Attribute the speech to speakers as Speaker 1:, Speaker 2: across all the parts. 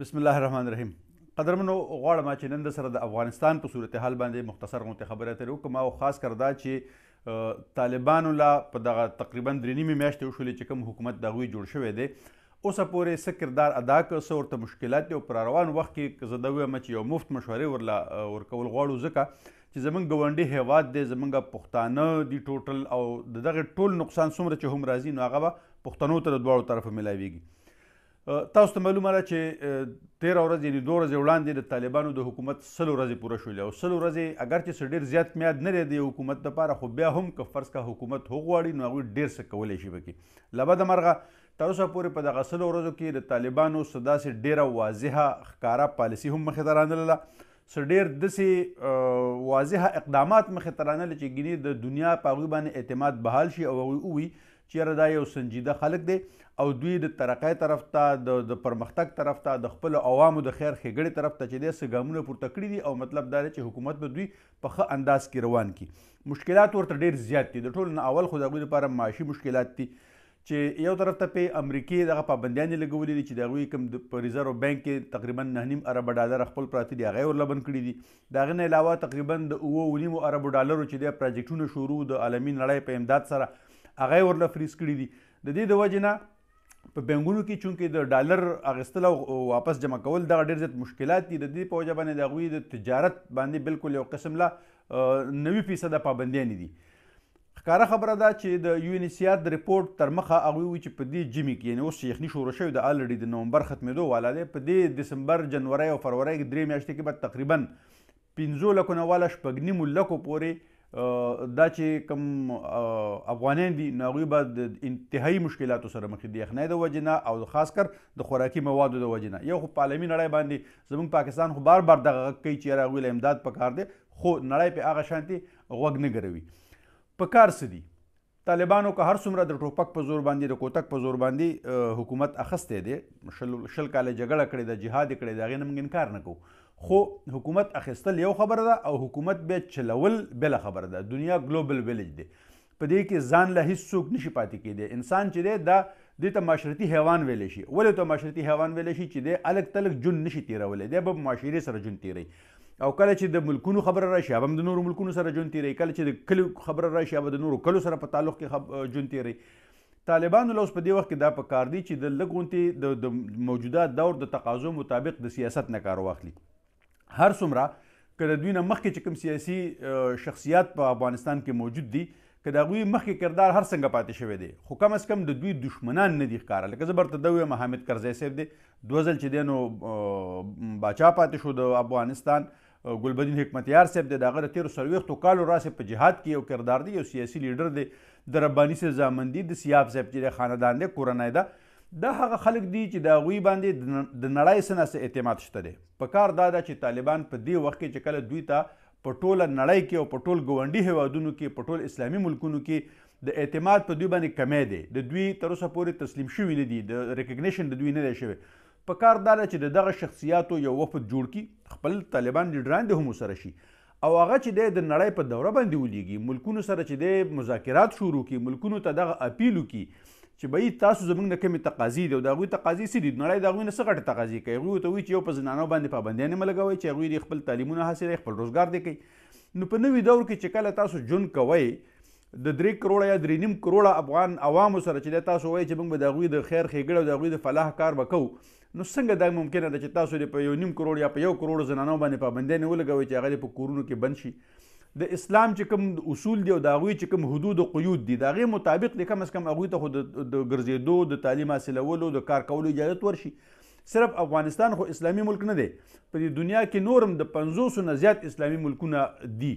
Speaker 1: بسم الله الرحمن الرحیم قدرمنو غواړم چې نن سره د افغانستان په صورتحال باندې مختصر غونډه خبره ترې وکم او خاص کردا چې طالبانو لا په دغه تقریبا درې نیمې میاشتې وشولې چې کوم حکومت د غوي جوړ شوی دی اوس پورې څه کردار ادا کړ څه ورته مشکلات دی او پر روان وخت کې زه د وایم چې یو مفت مشورې ورلا ورکول غواړو ځکه چې زمونږ ګوندې هیواد دی زمونږ پښتانه دی ټوټل او دغه ټول نقصان څومره چې هم راځي نو هغه پښتنو تر دواړو طرفه ملاويږي تاسو ته معلومه ده چې 13 ورځې یعنی 2 ورځې وړاندې د طالبانو د حکومت 100 ورځې پوره شولې او 100 ورځې اگر چې ډیر زیات میاد نه لري د حکومت لپاره خو بیا هم که فرض کا حکومت هوغواړي نو هغه ډیر څه کولای شي بکی لبد مرغه تر اوسه پورې په دغه 100 ورځو کې د طالبانو صدا سي ډیره واضحه ښکارا پالیسی هم مخې ته رانلله سر ډیر دسې واضح اقدامات مخې ته رانه چې ګینه د دنیا په غوي باندې اعتماد بحال شي او هغه وي چیرې دا یو سنجیده خلک دی او دوی د ترقۍ طرف ته د پرمختګ طرف ته د خپل عوامو د خیر ښېګړې طرف ته چې د سګامونه پورته کړی دي او مطلب دا چې حکومت به دوی په ښه انداز کې روان کی مشکلات ورته ډیر زیات دي د ټولو اول خو د غوي لپاره معاشي مشکلات دي چې یو طرف ته په امریکای دغه پابندیان لګولې دي چې دغه کوم په ریزرو بانک کې تقریبا 9.5 ارب ډالر خپل پراته دي هغه ورلبن کړی دي دغه نه علاوه تقریبا د 2.5 ارب ډالرو چې د پروجیکټونو شروع د عالمي نړۍ په امداد سره هغه ورل فریز کړی دي د دې د وجنه په بنګونو کې چونکې د ډالر اغستل او واپس جمع کول د ډېر زیات مشکلات دي د دې په وجه باندې د غوی د تجارت باندې بالکل یو قسم لا 90 فیصد پابندیان دي ښکاره خبره ده چې د یو ان سی آر د ریپورت تر مخه هغوی وایي چې په دې جمعي کې یعنی اوس یخني شروع شوې ده الریډي د نومبر ختمېدو والا دی په دې دسمبر جنورۍ او فروری کې درې میاشتې کې به تقریبا پنځو لکو نه والا شپږ نیمو لکو پورې دا چې کوم افغانان دي نو هغوی به د انتهایي مشکلاتو سره مخ دي یخنۍ د وجې نه او خاص کر د خوراکي موادو د وجې نه یو خو په عالمي نړۍ باندې زموږ پاکستان خو بار بار دغه غږ کوي چې یاره هغوی له امداد پکار دی خو نړۍ پې هغه شانتي غوږ نه ګروي په کار سدي طالبانو که هر څومره د ټوپک په زور باندې د کوتک په زور باندې حکومت اخسته دی شل شل کال جګړه کړې د جهاد کړې دا غینم انکار نه کوو خو حکومت اخیستل یو خبره ده او حکومت به چلول بل خبره ده دنیا ګلوبل ویلج دی په دې کې ځان له هیڅوک نشي پاتې کېدی انسان چې دی دا د ته معاشرتي حیوان ویل شي ولې ته معاشرتي حیوان ویل شي چې دی الګ تلګ جون نشي تیرولې دی به معاشري سره جون تیری او کله چې د ملکونو خبره راشي هم د نورو ملکونو سره جون تیری کله چې د کلو خبره راشي هم د نورو کلو سره په تعلق کې خب... جون تیری طالبانو لوس په دې وخت کې دا په کار دی چې د لګونتي د موجوده دور د تقاضو مطابق د سیاست نه کار واخلي هر څومره کله دوی نه مخکې چې کوم سیاسي شخصیت په افغانستان کې موجود دي که د هغوی مخکې کردار هر څنګه پاتې شوی دی خو کم از کم د دوی دشمنان نه دي ښکاره لکه زه برته ده ویم حامد کرزی صاحب دی دوه ځل چې دی نو باچا پاتې شو د افغانستان ګلبدین حکمتیار صاحب دی د هغه د تېرو څلوېښتو کالو راسې په جهاد کې یو کردار دی یو سیاسي لیډر دی د رباني صاحب زامن دی د سیاب صاحب چې دی خاندان دی کورنۍ ده دا هغه خلک دي چې د هغوی باندې د نړۍ څه اعتماد شته دی په کار دا ده چې طالبان په دې وخت کې چې کله دوی ته په ټوله نړۍ کې او په ټول ګوندي هوادونو کې په ټول اسلامي ملکونو کې د اعتماد په دوی باندې کمې دی د دوی تر اوسه پورې تسلیم شوی نه دی د ریکګنیشن د دوی نه دی شوی په کار دا چې دغه شخصیاتو یو وفد جوړ کی خپل طالبان لیډران د هم سره شي او هغه چې د نړۍ په دوره باندې ولېږي ملکونو سره چې د مذاکرات شروع کی ملکونو ته دغه اپیل کی چې به تاسو زمونږ نه کمی تقاضی دی او د هغوی تقاضی څه دي نړۍ د هغوی نه څه غټې تقاضی کوي هغوی ورته وایي چې یو په زنانو باندې پابندیانې مه لګوئ چې هغوی دې خپل تعلیمونه حاصلوي خپل روزګار دې کوي نو په نوي دور کې چې کله تاسو ژوند کوئ د درې کروړه یا درې نیم کروړه افغان عوامو سره چې تاسو وایي چې موږ به د هغوی د خیر ښېګړه او د هغوی د فلاح کار به کوو نو څنګه دا ممکنه ده چې تاسو دې په یو نیم کروړ یا په یو کروړ زنانو باندې پابندیانې ولګوئ چې هغه دې په کورونو کې بند شي د اسلام چې کوم اصول دی او د هغوی چې کوم حدود او قیود دي د هغې مطابق دی کم از کم هغوی ته خو د ګرځېدو د تعلیم حاصلولو د کار کولو اجازت ورشي صرف افغانستان خو اسلامي ملک نه دی په دې دنیا کې نورم د 500 نه زیات اسلامي ملکونه دي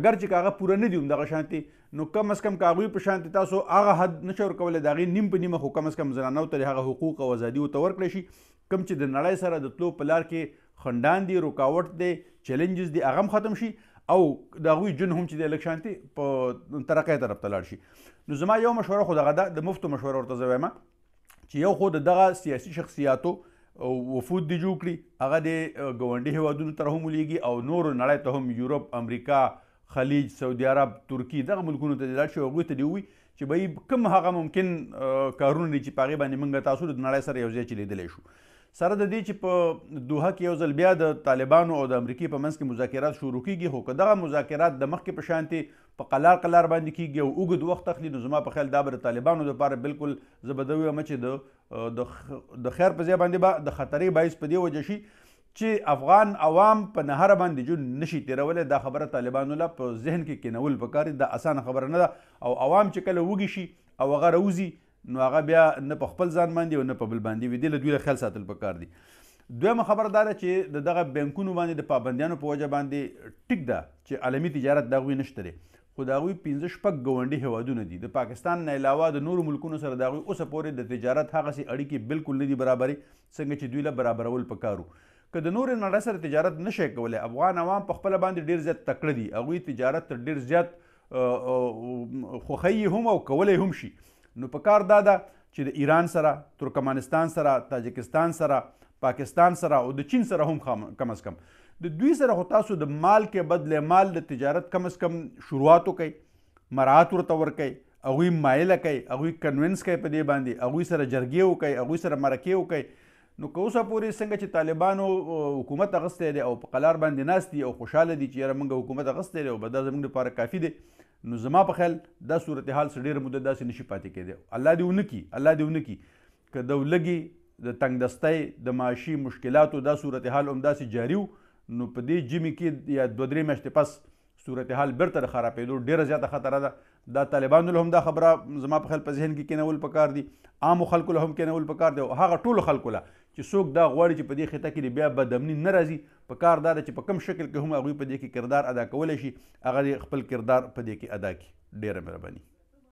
Speaker 1: اگر چې کاغه پوره نه دیوم دغه شانتي نو کم از کم کاغوی په شانتي تاسو هغه حد نشور کول دغه نیم په نیمه خو کم از کم زنانو ته هغه حقوق او ازادي او تور کړی شي کم چې د نړۍ سره د تلو پلار کې خندان دي رکاوټ دي چیلنجز دي هغه ختم شي او دا غوي جن هم چې د الیکشن تی په ترقې طرف ته لاړ شي نو زما یو مشوره خو دغه د مفتو مشوره ورته زویمه چې یو خو دغه سیاسي شخصیتو وفود دی جوړ کړي هغه د ګونډي هوادونو تر هم لیږي او نور نړۍ ته هم یورپ امریکا خلیج سعودي عرب ترکی دغه ملکونو ته لاړ شي او غوي ته دی وي چې به کم هغه ممکن کارونه چې پاره باندې منګه تاسو د نړۍ سره یو ځای چلیدلی شو سره د دې چې په دوه کې یو ځل بیا د طالبانو او د امریکای په منځ کې مذاکرات شروع کیږي خو که دغه مذاکرات د مخکې په شانتي په قلار قلار باندې کیږي او اوږد وخت اخلي نو زما په خیال دا به د طالبانو لپاره بالکل زه به دوی چې د د خیر په ځای باندې به د خطرې باعث په دې وجه شي چې افغان عوام په نهر باندې جو نشي تیرولې دا خبره طالبانو له په ذهن کې کینول پکاري دا اسانه خبره نه ده او عوام چې کله وږي شي او هغه روزي نو هغه بیا نه په خپل ځان باندې او نه په بل باندې وي د له دوی خیال ساتل پکار دي دویمه خبردار چې د دغه بانکونو باندې د پابندیانو په وجه باندې ټیک ده چې عالمی تجارت دغوی نشته لري خو دا غوی 15 شپږ غونډي هوادونه دي د پاکستان نه علاوه د نورو ملکونو سره دا غوی اوسه پورې د تجارت هغه سي اړیکې بالکل نه دي برابرې څنګه چې دوی له برابرول پکارو که د نورو نړۍ سره تجارت نشي کولای افغان عوام په خپل باندې ډیر زیات تکړه دي هغوی تجارت ډیر زیات خوخی هم او کولای هم شي نو په کار دا ده چې د ایران سره ترکمنستان سره تاجکستان سره پاکستان سره او د چین سره هم کم از کم د دوی سره خو تاسو د مال کې بدل مال د تجارت کم از کم شروعات وکي مراعات ورته ورکي هغوی مایله کوي هغوی کنوینس کوي په دې باندې هغوی سره جرګې وکي هغوی سره مرکې وکي نو که اوسه پورې څنګه چې طالبانو حکومت اغستی دی او په قلار باندې ناست دي او خوشحاله دي چې یاره موږ حکومت اغستی دی او به دا زموږ لپاره کافي دی نو زما په خیال دا صورتحال سره ډیره مدته داسې نشي پاتې کېدی الله دې ونه کړي الله دې ونه کړي که د لګي د تنګدستۍ د معاشي مشکلاتو دا صورتحال هم داسې جاري نو په دې جمی کې یا دوه درې میاشتې پس صورتحال بیرته خرابېدو ډیره زیاته خطره ده دا طالبانو له هم دا خبره زما په خیال په ذهن کې کېنول پکار دي عام خلکو له هم کېنول پکار دي او هغه ټول خلکو له چې څوک دا غواړي چې په دې خطه کې بیا بدامني نه راځي په کار دار چې په کم شکل کې هم هغوی په دې کې کردار ادا کولی شي هغه خپل کردار په دې کې ادا کړي ډیره مهرباني